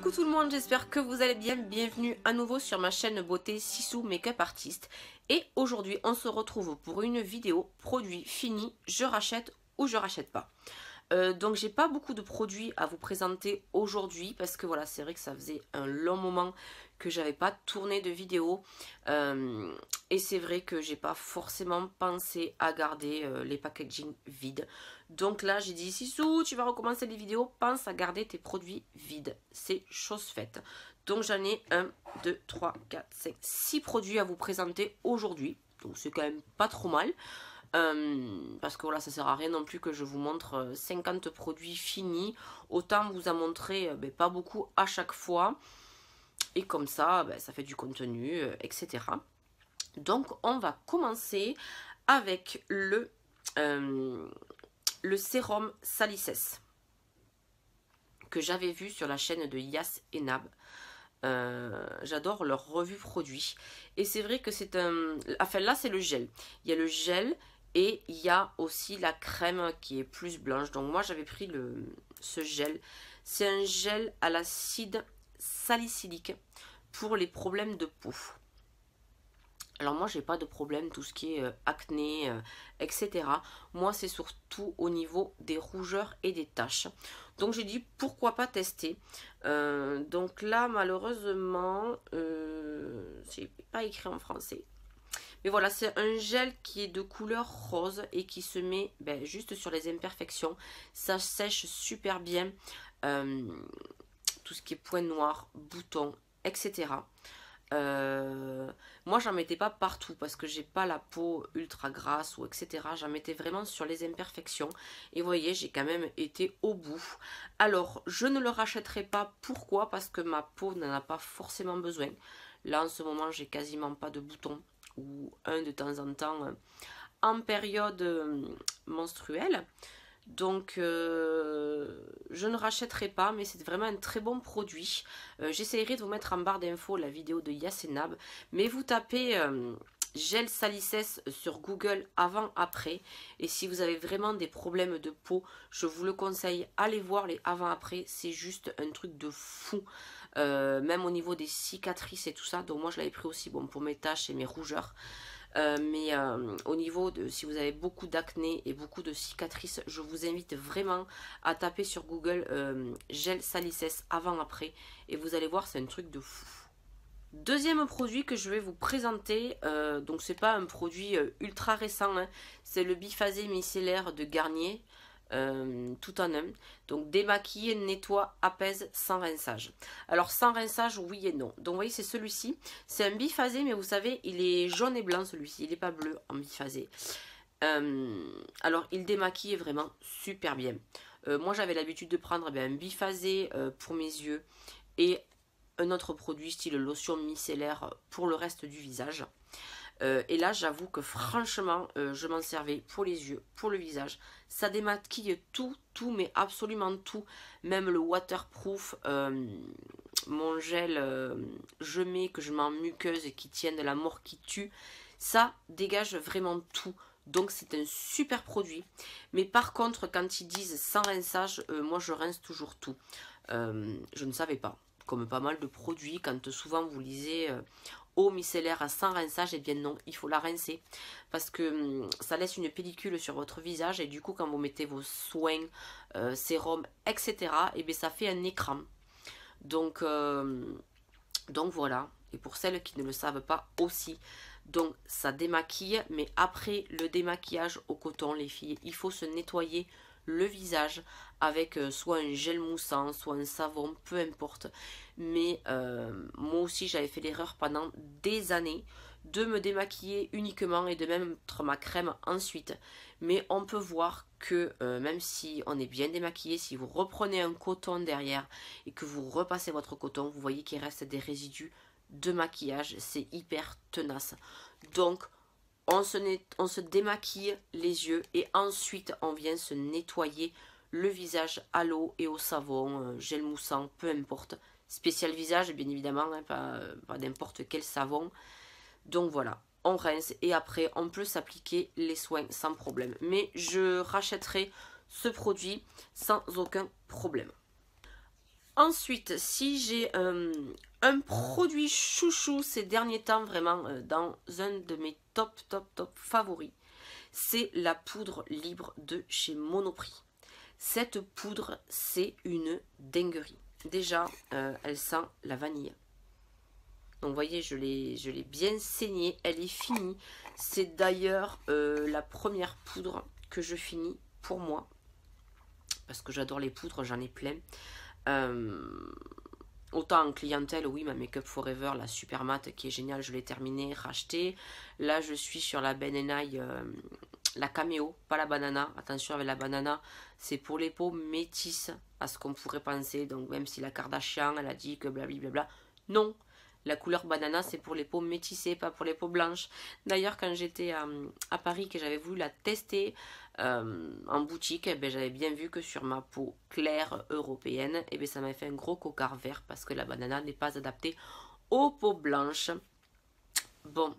Coucou tout le monde, j'espère que vous allez bien. Bienvenue à nouveau sur ma chaîne beauté Sissou Makeup Artist. Et aujourd'hui, on se retrouve pour une vidéo produit fini, je rachète ou je rachète pas. Euh, donc j'ai pas beaucoup de produits à vous présenter aujourd'hui parce que voilà c'est vrai que ça faisait un long moment que j'avais pas tourné de vidéo euh, et c'est vrai que j'ai pas forcément pensé à garder euh, les packaging vides donc là j'ai dit Sissou tu vas recommencer les vidéos pense à garder tes produits vides c'est chose faite donc j'en ai 1, 2, 3, 4, 5, 6 produits à vous présenter aujourd'hui donc c'est quand même pas trop mal euh, parce que voilà, ça sert à rien non plus que je vous montre 50 produits finis. Autant vous en montrer mais ben, pas beaucoup à chaque fois. Et comme ça, ben, ça fait du contenu, euh, etc. Donc on va commencer avec le, euh, le sérum Salices que j'avais vu sur la chaîne de Yas et Nab. Euh, j'adore leur revue produit. Et c'est vrai que c'est un... Enfin là c'est le gel. Il y a le gel et il y a aussi la crème qui est plus blanche. Donc moi j'avais pris le, ce gel. C'est un gel à l'acide salicylique pour les problèmes de peau. Alors moi j'ai pas de problème tout ce qui est euh, acné, euh, etc. Moi c'est surtout au niveau des rougeurs et des taches. Donc j'ai dit pourquoi pas tester. Euh, donc là malheureusement, c'est pas écrit en français. Mais voilà, c'est un gel qui est de couleur rose et qui se met ben, juste sur les imperfections. Ça sèche super bien tout ce qui est point noir, boutons, etc. Euh, moi, j'en mettais pas partout parce que j'ai pas la peau ultra grasse ou etc. J'en mettais vraiment sur les imperfections. Et voyez, j'ai quand même été au bout. Alors, je ne le rachèterai pas. Pourquoi Parce que ma peau n'en a pas forcément besoin. Là, en ce moment, j'ai quasiment pas de boutons ou un de temps en temps euh, en période euh, menstruelle. Donc euh, je ne rachèterai pas, mais c'est vraiment un très bon produit. Euh, J'essayerai de vous mettre en barre d'infos la vidéo de Yasenab. Mais vous tapez euh, gel salicès sur Google avant-après. Et si vous avez vraiment des problèmes de peau, je vous le conseille, allez voir les avant-après. C'est juste un truc de fou. même au niveau des cicatrices et tout ça. Donc moi je l'avais pris aussi bon, pour mes taches et mes rougeurs. Euh, mais euh, au niveau de si vous avez beaucoup d'acné et beaucoup de cicatrices, je vous invite vraiment à taper sur Google euh, gel salicesse avant-après et vous allez voir, c'est un truc de fou. Deuxième produit que je vais vous présenter, donc c'est pas un produit ultra récent, hein, c'est le biphasé micellaire de Garnier. Euh, tout en un. Donc démaquiller, nettoie, apaise sans rinçage. Alors sans rinçage, oui et non. Donc vous voyez, c'est celui-ci. C'est un biphasé, mais vous savez, il est jaune et blanc celui-ci. Il n'est pas bleu en biphasé. Euh, alors il démaquille vraiment super bien. Euh, moi j'avais l'habitude de prendre eh un biphasé pour mes yeux et un autre produit style lotion micellaire pour le reste du visage. Euh, et là, j'avoue que franchement, euh, je m'en servais pour les yeux, pour le visage. Ça démaquille tout, tout, mais absolument tout. Même le waterproof, euh, mon gel je mets que je mets en muqueuse et qui tienne mort qui tue. Ça dégage vraiment tout. Donc c'est un super produit. Mais par contre, quand ils disent sans rinçage, moi je rince toujours tout. je ne savais pas comme pas mal de produits, quand souvent vous lisez, eau micellaire sans rinçage, et eh bien non, il faut la rincer parce que hum, ça laisse une pellicule sur votre visage et du coup quand vous mettez vos soins, sérum, euh, sérums, etc, et eh bien ça fait un écran. Donc, euh, donc voilà, et pour celles qui ne le savent pas aussi. Donc ça démaquille, mais après le démaquillage au coton, les filles, il faut se nettoyer le visage avec euh, soit un gel moussant, soit un savon, peu importe. Mais euh, moi aussi j'avais fait l'erreur pendant des années de me démaquiller uniquement et de mettre ma crème ensuite. Mais on peut voir que euh, même si on est bien démaquillé, si vous reprenez un coton derrière et que vous repassez votre coton, vous voyez qu'il reste des résidus de maquillage. C'est hyper tenace. Donc on se, démaquille les yeux et ensuite on vient se nettoyer le visage à l'eau et au savon, euh, gel moussant, peu importe. Spécial visage, bien évidemment, hein, pas, euh, pas n'importe quel savon. Donc voilà, on rince et après on peut s'appliquer les soins sans problème. Mais je rachèterai ce produit sans aucun problème. Ensuite, si j'ai euh, un produit chouchou ces derniers temps, vraiment euh, dans un de mes top, top, top favoris, c'est la poudre libre de chez Monoprix. Cette poudre, c'est une dinguerie. Déjà, euh, elle sent la vanille. Donc, vous voyez, je l'ai bien saignée. Elle est finie. C'est d'ailleurs la première poudre que je finis pour moi. Parce que j'adore les poudres, j'en ai plein. Euh, autant en clientèle, oui, ma Make Up Forever, la super Matte, qui est géniale, je l'ai terminée, rachetée. Là, je suis sur la Ben euh, la Cameo, pas la banana. Attention avec la banana, c'est pour les peaux métisses, à ce qu'on pourrait penser. Donc, même si la Kardashian, elle a dit que blablabla, non. La couleur banana, c'est pour les peaux métissées, pas pour les peaux blanches. D'ailleurs, quand j'étais à, euh, à, Paris, que j'avais voulu la tester, euh, en boutique, eh ben, j'avais bien vu que sur ma peau claire européenne, et eh ben, ça m'a fait un gros cocard vert parce que la banana n'est pas adaptée aux peaux blanches. Bon,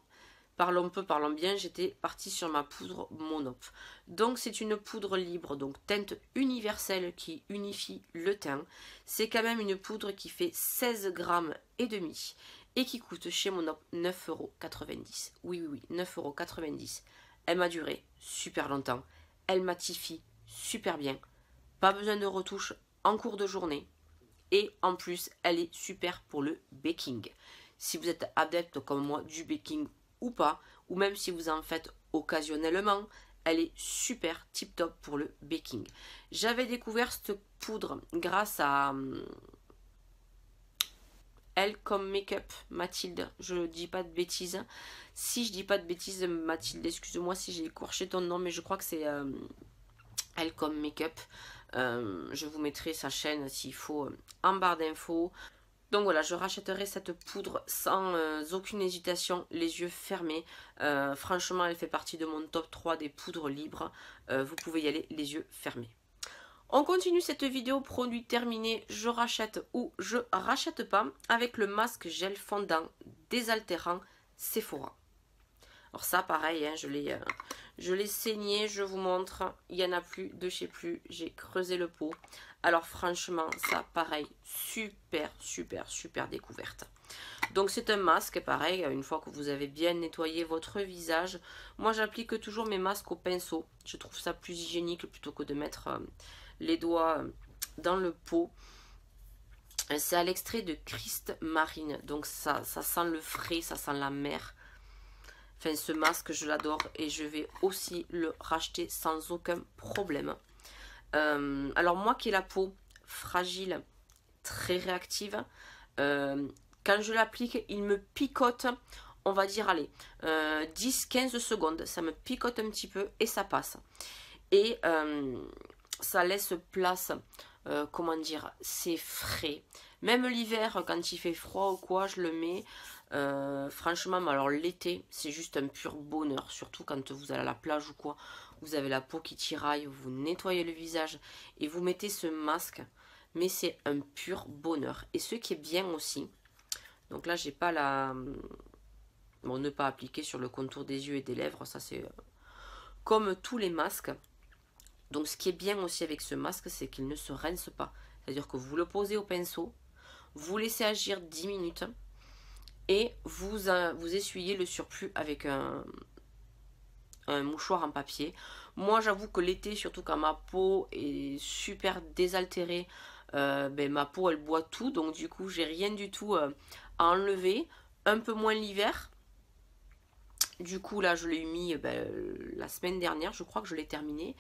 parlons peu, parlons bien, j'étais partie sur ma poudre Monop. Donc c'est une poudre libre, donc teinte universelle qui unifie le teint. C'est quand même une poudre qui fait 16 grammes et demi et qui coûte chez Monop 9,90€. Oui, oui, oui, 9,90€. Elle m'a duré super longtemps elle matifie super bien. Pas besoin de retouches en cours de journée. Et en plus, elle est super pour le baking. Si vous êtes adepte comme moi du baking ou pas, ou même si vous en faites occasionnellement, elle est super tip top pour le baking. J'avais découvert cette poudre grâce à hum, elle comme make-up, Mathilde. Je dis pas de bêtises. Si je dis pas de bêtises, Mathilde, excuse-moi si j'ai écorché ton nom, mais je crois que c'est euh, elle comme make-up. Euh, je vous mettrai sa chaîne s'il faut euh, en barre d'infos. Donc voilà, je rachèterai cette poudre sans aucune hésitation, les yeux fermés. franchement, elle fait partie de mon top 3 des poudres libres. vous pouvez y aller les yeux fermés. On continue cette vidéo produit terminé, je rachète ou je rachète pas avec le masque gel fondant désaltérant Sephora. Alors ça pareil, hein, euh, je l'ai saigné, je vous montre, il n'y en a plus, de chez plus, j'ai creusé le pot. Alors franchement, ça pareil, super, super, super découverte. Donc c'est un masque, pareil, une fois que vous avez bien nettoyé votre visage. Moi j'applique toujours mes masques au pinceau, je trouve ça plus hygiénique plutôt que de mettre... Euh, les doigts dans le pot. C'est à l'extrait de Christ Marine. Donc ça, ça sent le frais, ça sent la mer. Enfin, ce masque, je l'adore et je vais aussi le racheter sans aucun problème. Euh, alors moi qui ai la peau fragile, très réactive, euh, quand je l'applique, il me picote, on va dire, allez, 10-15 euh, secondes. Ça me picote un petit peu et ça passe. Et ça laisse place, euh, comment dire, c'est frais. Même l'hiver, quand il fait froid ou quoi, je le mets. Euh, franchement, alors l'été, c'est juste un pur bonheur. Surtout quand vous allez à la plage ou quoi, vous avez la peau qui tiraille, vous nettoyez le visage et vous mettez ce masque. Mais c'est un pur bonheur. Et ce qui est bien aussi, donc là, j'ai pas la... Bon, ne pas appliquer sur le contour des yeux et des lèvres, ça c'est euh, comme tous les masques. Donc ce qui est bien aussi avec ce masque, c'est qu'il ne se rince pas. C'est-à-dire que vous le posez au pinceau, vous laissez agir 10 minutes et vous, euh, vous essuyez le surplus avec un, mouchoir en papier. Moi j'avoue que l'été, surtout quand ma peau est super désaltérée, euh, ben, ma peau elle boit tout, donc du coup j'ai rien du tout euh, à enlever. Un peu moins l'hiver. Du coup là je l'ai mis ben, la semaine dernière, je crois que je l'ai terminé.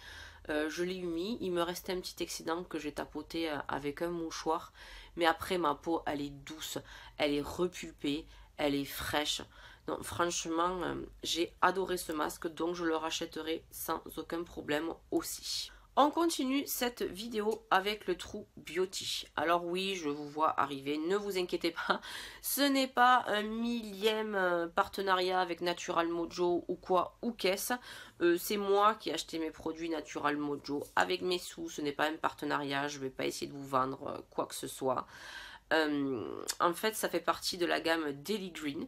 Euh, je l'ai mis. Il me restait un petit excédent que j'ai tapoté euh, avec un mouchoir. Mais après, ma peau, elle est douce. Elle est repulpée. Elle est fraîche. Donc, franchement, euh, j'ai adoré ce masque. Donc, je le rachèterai sans aucun problème aussi. On continue cette vidéo avec le trou Beauty. Alors oui, je vous vois arriver, ne vous inquiétez pas. Ce n'est pas un millième euh, partenariat avec Natural Mojo ou quoi ou qu'est-ce. Euh, c'est moi qui ai acheté mes produits Natural Mojo avec mes sous. Ce n'est pas un partenariat, je ne vais pas essayer de vous vendre euh, quoi que ce soit. en fait, ça fait partie de la gamme Daily Green.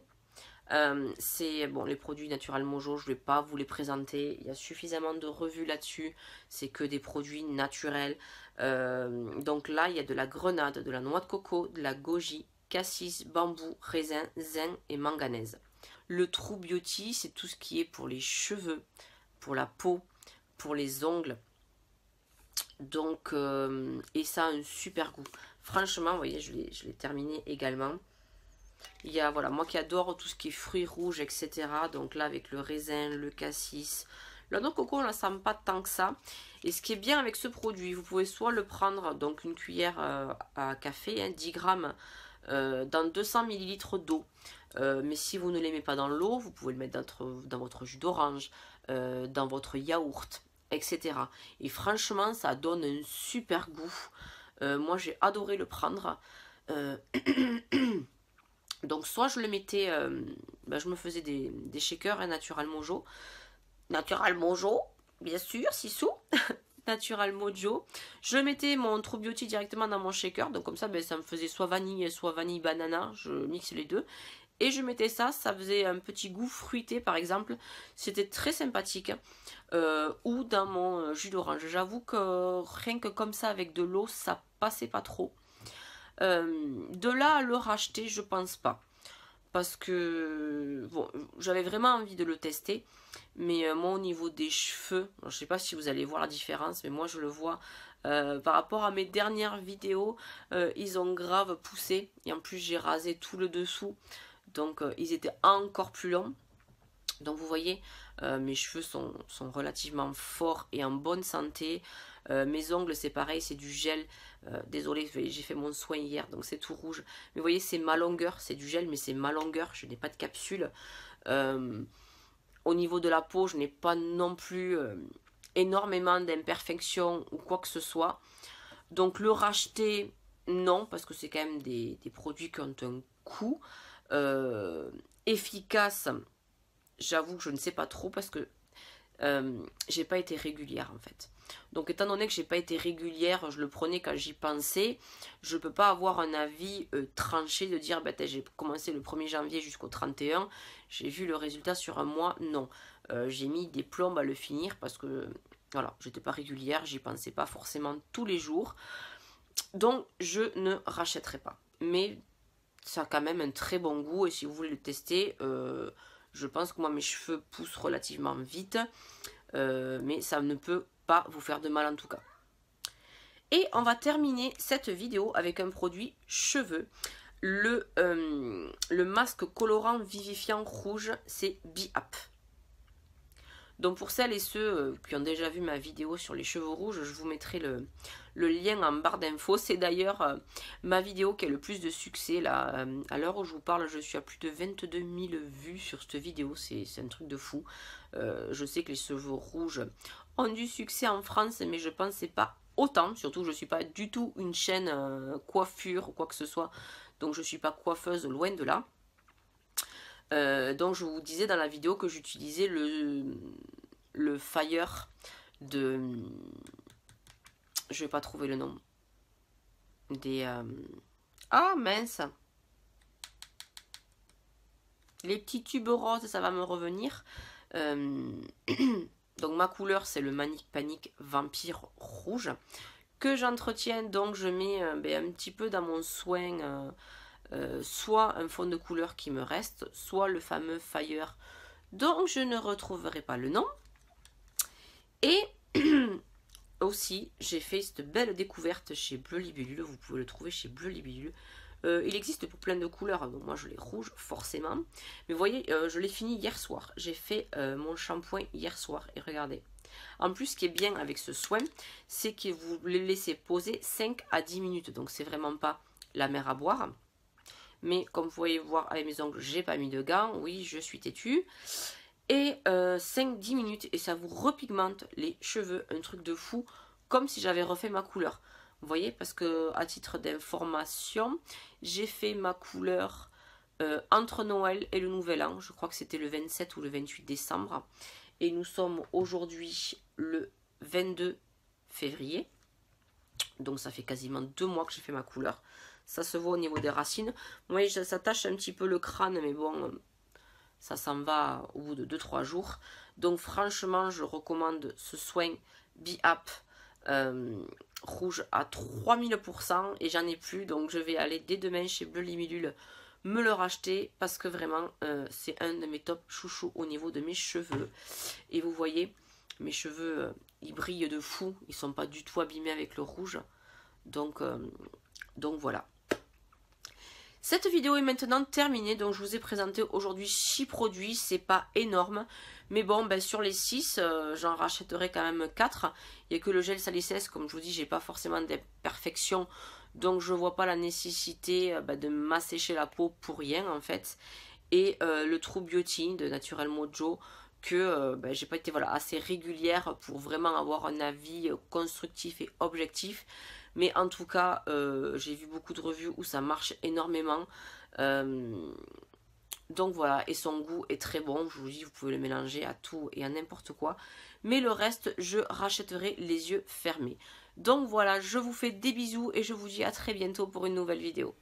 Euh, c'est bon les produits Natural Mojo, je ne vais pas vous les présenter. Il y a suffisamment de revues là-dessus. C'est que des produits naturels. Euh, donc là, il y a de la grenade, de la noix de coco, de la goji, cassis, bambou, raisin, zinc et manganèse. Le True Beauty, c'est tout ce qui est pour les cheveux, pour la peau, pour les ongles. Donc, euh, et ça a un super goût. Franchement, vous voyez, je l'ai terminé également. Il y a, voilà, moi qui adore tout ce qui est fruits rouges, etc. Donc là, avec le raisin, le cassis. La no coco, on la sent pas tant que ça. Et ce qui est bien avec ce produit, vous pouvez soit le prendre, donc une cuillère euh, à café, 10 hein, grammes, euh, dans 200 ml d'eau. Euh, mais si vous ne l'aimez pas dans l'eau, vous pouvez le mettre dans, dans votre jus d'orange, dans votre yaourt, etc. Et franchement, ça donne un super goût. moi, j'ai adoré le prendre. Donc soit je le mettais, euh, bah, je me faisais des, shakers Natural Mojo. Natural Mojo, bien sûr, sous. Natural Mojo. Je mettais mon True Beauty directement dans mon shaker. Donc comme ça, ben, ça me faisait soit vanille, soit vanille banana. Je mixe les deux. Et je mettais ça, ça faisait un petit goût fruité par exemple. C'était très sympathique. Euh, ou dans mon jus d'orange. J'avoue que rien que comme ça avec de l'eau, ça passait pas trop. Euh, de là à le racheter, je pense pas. Parce que j'avais vraiment envie de le tester. Mais euh, moi au niveau des cheveux, je ne sais pas si vous allez voir la différence, mais moi je le vois euh, par rapport à mes dernières vidéos, ils ont grave poussé. Et en plus j'ai rasé tout le dessous. Donc ils étaient encore plus longs. Donc vous voyez, mes cheveux sont, sont relativement forts et en bonne santé. Euh, mes ongles, c'est pareil, c'est du gel. Euh, désolée, désolé, j'ai fait mon soin hier, donc c'est tout rouge. Mais vous voyez, c'est ma longueur, c'est du gel, mais c'est ma longueur. Je n'ai pas de capsule. Euh, au niveau de la peau, je n'ai pas non plus énormément d'imperfections ou quoi que ce soit. Donc le racheter, non, parce que c'est quand même des, produits qui ont un coût efficace. J'avoue que je ne sais pas trop parce que j'ai pas été régulière en fait. Donc étant donné que j'ai pas été régulière, je le prenais quand j'y pensais, je ne peux pas avoir un avis euh, tranché de dire bah, j'ai commencé le 1er janvier jusqu'au 31, j'ai vu le résultat sur un mois, non. Euh, j'ai mis des plombes à le finir parce que voilà, j'étais pas régulière, j'y pensais pas forcément tous les jours. Donc je ne rachèterai pas. Mais ça a quand même un très bon goût et si vous voulez le tester, euh, je pense que moi mes cheveux poussent relativement vite. mais ça ne peut pas vous faire de mal en tout cas. Et on va terminer cette vidéo avec un produit cheveux. Le, euh, le masque colorant vivifiant rouge, c'est Biap. Donc pour celles et ceux euh, qui ont déjà vu ma vidéo sur les cheveux rouges, je vous mettrai le, lien en barre d'infos. C'est d'ailleurs euh, ma vidéo qui a le plus de succès là. Euh, à l'heure où je vous parle, je suis à plus de 22 000 vues sur cette vidéo. C'est un truc de fou. je sais que les cheveux rouges ont du succès en France, mais je pensais pas autant. Surtout, je ne suis pas du tout une chaîne coiffure ou quoi que ce soit. Donc je ne suis pas coiffeuse loin de là. Euh, donc je vous disais dans la vidéo que j'utilisais le, le Fire de... Je vais pas trouver le nom. Des... Euh, ah mince Les petits tubes roses, ça va me revenir. Euh, donc ma couleur c'est le Manic Panic Vampire Rouge que j'entretiens donc je mets ben, un petit peu dans mon soin euh, soit un fond de couleur qui me reste, soit le fameux Fire dont je ne retrouverai pas le nom. Et aussi, j'ai fait cette belle découverte chez Bleu Libellule. Vous pouvez le trouver chez Bleu Libellule. Euh, il existe pour plein de couleurs. moi, je l'ai rouge, forcément. Mais vous voyez, euh, je l'ai fini hier soir. J'ai fait mon shampoing hier soir. Et regardez. En plus, ce qui est bien avec ce soin, c'est que vous le laissez poser 5 à 10 minutes. Donc, c'est vraiment pas la mer à boire. Mais comme vous voyez voir avec mes ongles, j'ai pas mis de gants. Oui, je suis têtue. Et 5-10 euh, minutes et ça vous repigmente les cheveux. Un truc de fou. Comme si j'avais refait ma couleur. Vous voyez Parce que à titre d'information, j'ai fait ma couleur euh, entre Noël et le Nouvel An. Je crois que c'était le 27 ou le 28 décembre. Et nous sommes aujourd'hui le 22 février. Donc ça fait quasiment deux mois que j'ai fait ma couleur ça se voit au niveau des racines. Moi, ça tâche un petit peu le crâne, mais bon, ça s'en va au bout de 2-3 jours. Donc franchement, je recommande ce soin bi euh, rouge à 3000% et j'en ai plus. Donc je vais aller dès demain chez Bleu Limidule me le racheter parce que vraiment, euh, c'est un de mes top chouchous au niveau de mes cheveux. Et vous voyez, mes cheveux, euh, ils brillent de fou. Ils sont pas du tout abîmés avec le rouge. Donc, donc voilà. Cette vidéo est maintenant terminée, donc je vous ai présenté aujourd'hui 6 produits, c'est pas énorme, mais bon, ben sur les 6, euh, j'en rachèterai quand même 4. Il n'y a que le gel salicesse, comme je vous dis, j'ai pas forcément des perfections donc je vois pas la nécessité euh, ben, de m'assécher la peau pour rien en fait et euh, le True Beauty de Natural Mojo que euh, ben, j'ai pas été voilà, assez régulière pour vraiment avoir un avis euh, constructif et objectif. Mais en tout cas, j'ai vu beaucoup de revues où ça marche énormément. donc voilà, et son goût est très bon. Je vous dis, vous pouvez le mélanger à tout et à n'importe quoi. Mais le reste, je rachèterai les yeux fermés. Donc voilà, je vous fais des bisous et je vous dis à très bientôt pour une nouvelle vidéo.